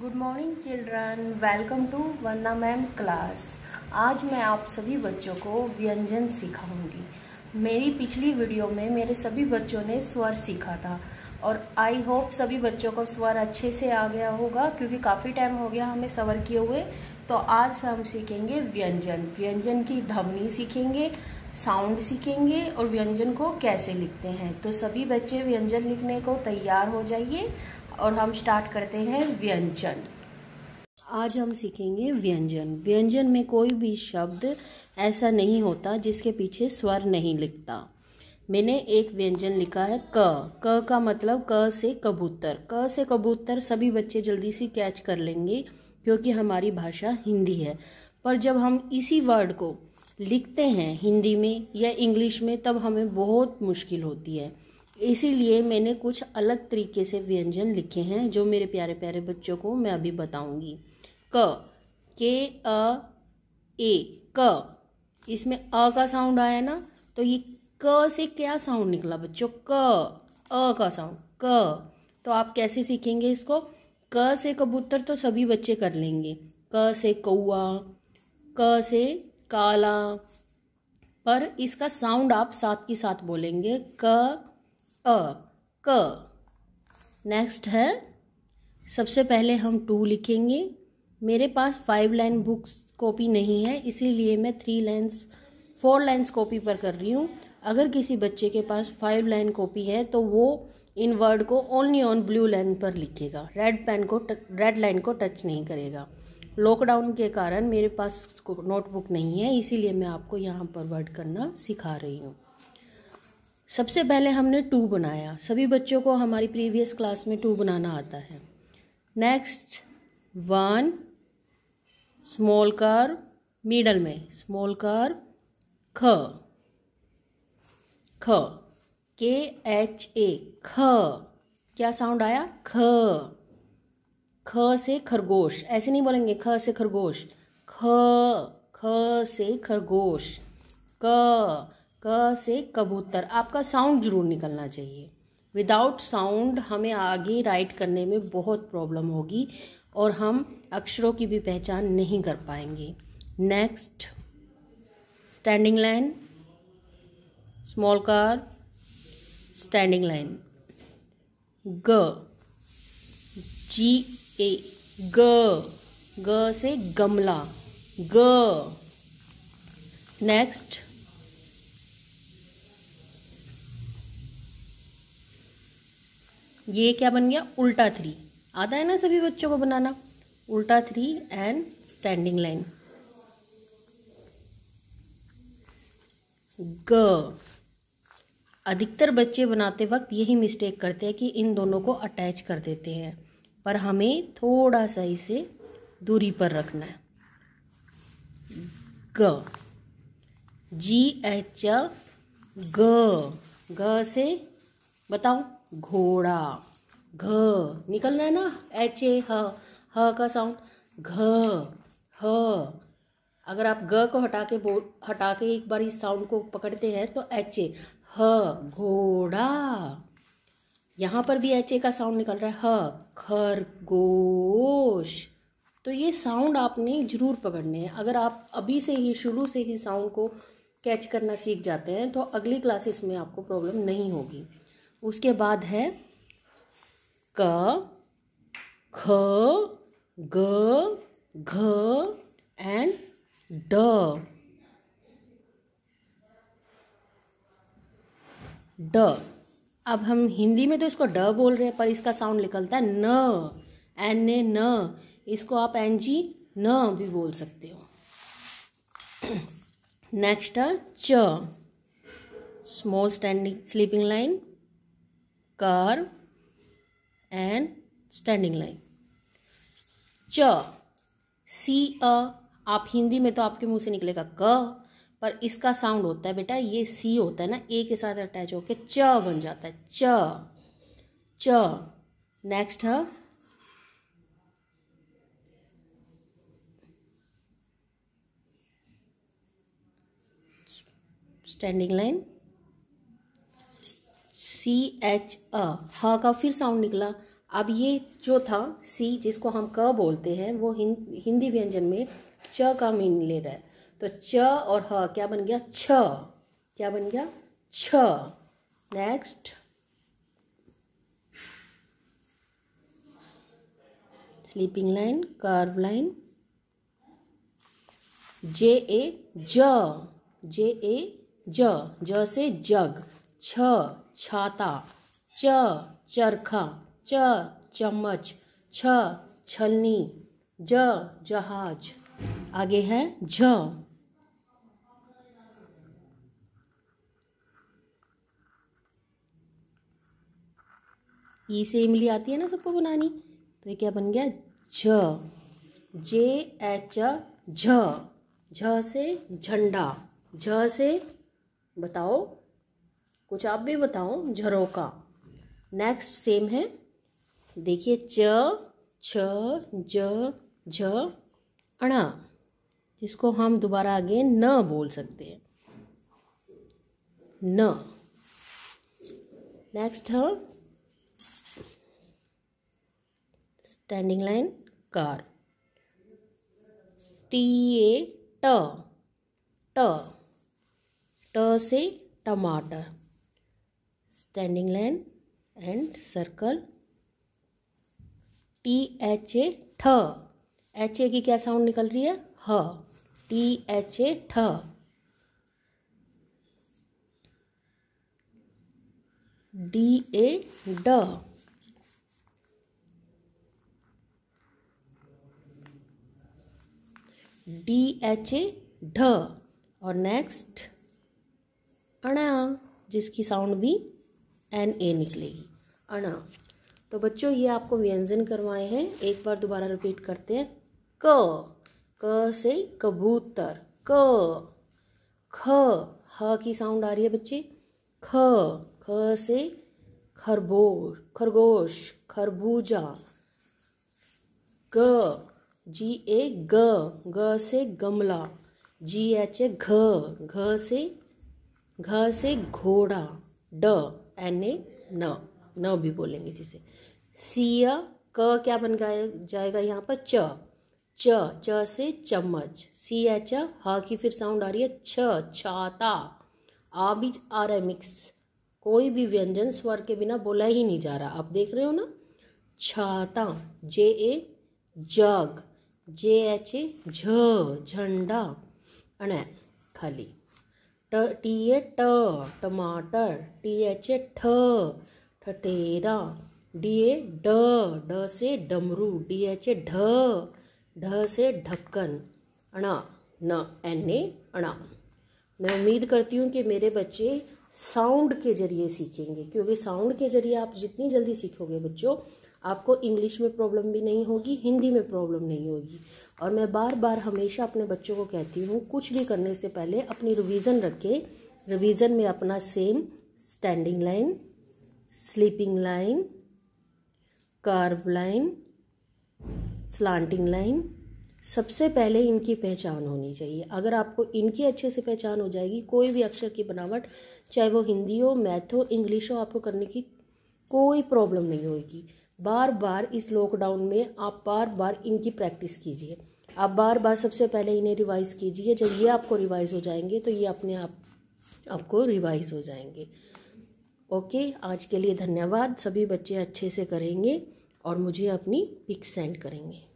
good morning children welcome to Vanda ma'am class आज मैं आप सभी बच्चों को व्यंजन सिखाऊंगी मेरी पिछली वीडियो में मेरे सभी बच्चों ने स्वर सीखा था और आई होप सभी बच्चों को स्वर अच्छे से आ गया होगा क्योंकि काफ़ी टाइम हो गया हमें सवर किए हुए तो आज हम सीखेंगे व्यंजन व्यंजन की ध्वनि सीखेंगे साउंड सीखेंगे और व्यंजन को कैसे लिखते हैं तो सभी बच्चे व्यंजन लिखने को तैयार हो जाइए और हम स्टार्ट करते हैं व्यंजन आज हम सीखेंगे व्यंजन व्यंजन में कोई भी शब्द ऐसा नहीं होता जिसके पीछे स्वर नहीं लिखता मैंने एक व्यंजन लिखा है क क का मतलब क से कबूतर क से कबूतर सभी बच्चे जल्दी से कैच कर लेंगे क्योंकि हमारी भाषा हिंदी है पर जब हम इसी वर्ड को लिखते हैं हिंदी में या इंग्लिश में तब हमें बहुत मुश्किल होती है इसीलिए मैंने कुछ अलग तरीके से व्यंजन लिखे हैं जो मेरे प्यारे प्यारे बच्चों को मैं अभी बताऊंगी क के अ ए क इसमें अ का साउंड आया ना तो ये क से क्या साउंड निकला बच्चों क अ का साउंड क तो आप कैसे सीखेंगे इसको क से कबूतर तो सभी बच्चे कर लेंगे क से कौआ क से काला पर इसका साउंड आप साथ के साथ बोलेंगे क अ क नेक्स्ट है सबसे पहले हम टू लिखेंगे मेरे पास फाइव लाइन बुक्स कॉपी नहीं है इसीलिए मैं three lines four lines copy पर कर रही हूँ अगर किसी बच्चे के पास फाइव लाइन कॉपी है तो वो इन वर्ड को ओनली ऑन ब्लू लाइन पर लिखेगा रेड पेन को रेड लाइन को टच नहीं करेगा लॉकडाउन के कारण मेरे पास नोटबुक नहीं है इसीलिए मैं आपको यहाँ पर वर्ड करना सिखा रही हूँ सबसे पहले हमने टू बनाया सभी बच्चों को हमारी प्रीवियस क्लास में टू बनाना आता है next one small curve middle में स्मॉल कार ख ख के एच ए ख क्या साउंड आया ख ख से खरगोश ऐसे नहीं बोलेंगे ख से खरगोश ख ख से खरगोश क क से कबूतर आपका साउंड जरूर निकलना चाहिए विदाउट साउंड हमें आगे राइट करने में बहुत प्रॉब्लम होगी और हम अक्षरों की भी पहचान नहीं कर पाएंगे next standing line small curve standing line ग जी ए ग ग से गमला ग नेक्स्ट ये क्या बन गया उल्टा थ्री आता है ना सभी बच्चों को बनाना उल्टा थ्री एंड स्टैंडिंग लाइन ग अधिकतर बच्चे बनाते वक्त यही मिस्टेक करते हैं कि इन दोनों को अटैच कर देते हैं पर हमें थोड़ा सा इसे दूरी पर रखना है ग जी एच ग ग से बताऊं घोड़ा घ निकलना है ना एच ए ह ह का साउंड घ ह अगर आप ग को हटा के बोल हटा के एक बार इस साउंड को पकड़ते हैं तो एच ए ह घोड़ा यहाँ पर भी एच ए का साउंड निकल रहा है ह खरगोश तो ये साउंड आपने जरूर पकड़ने हैं अगर आप अभी से ही शुरू से ही साउंड को कैच करना सीख जाते हैं तो अगली क्लासेस में आपको प्रॉब्लम नहीं होगी उसके बाद है क ख ग घ एंड ड ड अब हम हिंदी में तो इसको ड बोल रहे हैं पर इसका साउंड निकलता है न एन ए न इसको आप एन जी न भी बोल सकते हो नेक्स्ट है च small standing sleeping line curve and standing line च सी अ आप हिंदी में तो आपके मुंह से निकलेगा क पर इसका साउंड होता है बेटा ये सी होता है ना ए के साथ अटैच होके च बन जाता है च च नेक्स्ट है स्टैंडिंग लाइन सी एच अ ह का फिर साउंड निकला अब ये जो था सी जिसको हम क बोलते हैं वो हिं, हिंदी व्यंजन में च का मीन ले रहा है तो च और ह क्या बन गया छ क्या बन गया छ next sleeping line curve line J A ज जे ए ज ज से जग छ छाता च चरखा च चम्मच छ छलनी ज जहाज आगे है ज ई से इमली आती है ना सबको बनानी तो ये क्या बन गया झ जे एच झ झ से झंडा झ से बताओ कुछ आप भी बताओ झरोका नेक्स्ट सेम है देखिए च छ ज झ अण जिसको हम दोबारा आगे न बोल सकते हैं न नेक्स्ट है standing line curve T A ट ट ट से टमाटर standing line and circle T H A ठ एच ए की क्या साउंड निकल रही है ह टी एच ए ठ डी ए ड डी एच ए ढ और नेक्स्ट अणा जिसकी साउंड भी एन ए निकलेगी अना तो बच्चों ये आपको व्यंजन करवाए हैं एक बार दोबारा रिपीट करते हैं क क से कबूतर क ख ह की साउंड आ रही है बच्चे ख ख से खरबोश खरगोश खरबूजा ग जी ए ग ग से गमला जी एच ए घ घ से घ से घोड़ा ड एन ए न न भी बोलेंगे जिसे सिया क क्या बन जाएगा यहाँ पर च च च से चम्मच सी एच ह की फिर साउंड आ रही है छ छाता आ भी आ रहा है मिक्स कोई भी व्यंजन स्वर के बिना बोला ही नहीं जा रहा आप देख रहे हो ना छाता जे ए जग जे एच ए झ झंडा अण खाली टी ए ट टमाटर टी एच ए ठ ठटेरा डी ए ड ड से डमरू डी एच ए ढ ढ से ढक्कन अणा न एन ए अणा मैं उम्मीद करती हूँ कि मेरे बच्चे साउंड के जरिए सीखेंगे क्योंकि साउंड के जरिए आप जितनी जल्दी सीखोगे बच्चों आपको इंग्लिश में प्रॉब्लम भी नहीं होगी हिंदी में प्रॉब्लम नहीं होगी और मैं बार बार हमेशा अपने बच्चों को कहती हूँ कुछ भी करने से पहले अपनी रिवीजन रखें रिवीजन में अपना same standing line sleeping line curve line slanting line सबसे पहले इनकी पहचान होनी चाहिए अगर आपको इनकी अच्छे से पहचान हो जाएगी कोई भी अक्षर की बनावट चाहे वो हिंदी हो मैथ हो इंग्लिश हो आपको करने की कोई प्रॉब्लम नहीं होगी बार बार इस लॉकडाउन में आप बार बार इनकी प्रैक्टिस कीजिए आप बार बार सबसे पहले इन्हें रिवाइज कीजिए जब ये आपको रिवाइज हो जाएंगे तो ये अपने आप आपको रिवाइज हो जाएंगे ओके आज के लिए धन्यवाद सभी बच्चे अच्छे से करेंगे और मुझे अपनी पिक सेंड करेंगे